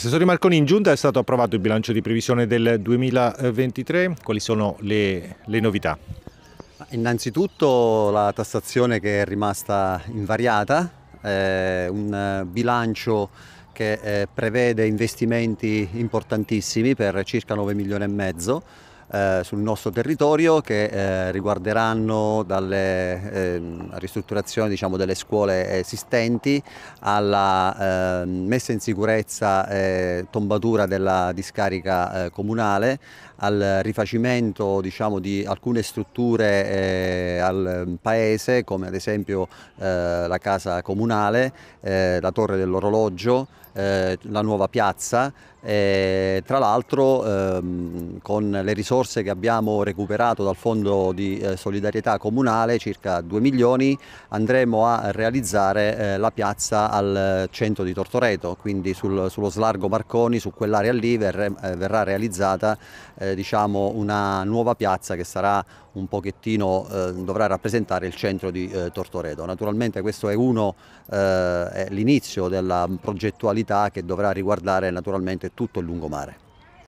Assessore Marconi, in giunta è stato approvato il bilancio di previsione del 2023, quali sono le, le novità? Innanzitutto la tassazione che è rimasta invariata, eh, un bilancio che eh, prevede investimenti importantissimi per circa 9 milioni e mezzo, eh, sul nostro territorio che eh, riguarderanno dalle eh, ristrutturazioni diciamo, delle scuole esistenti alla ehm, messa in sicurezza e tombatura della discarica eh, comunale, al rifacimento diciamo, di alcune strutture eh, al paese come ad esempio la casa comunale, la torre dell'orologio, eh, la nuova piazza, eh, tra l'altro ehm, con le risorse che abbiamo recuperato dal Fondo di eh, Solidarietà Comunale, circa 2 milioni, andremo a realizzare eh, la piazza al centro di Tortoreto, quindi sul, sullo slargo Marconi, su quell'area lì ver, eh, verrà realizzata eh, diciamo una nuova piazza che sarà un pochettino, dovrà rappresentare il centro di Tortoreto. Naturalmente questo è uno, l'inizio della progettualità attività che dovrà riguardare naturalmente tutto il lungomare.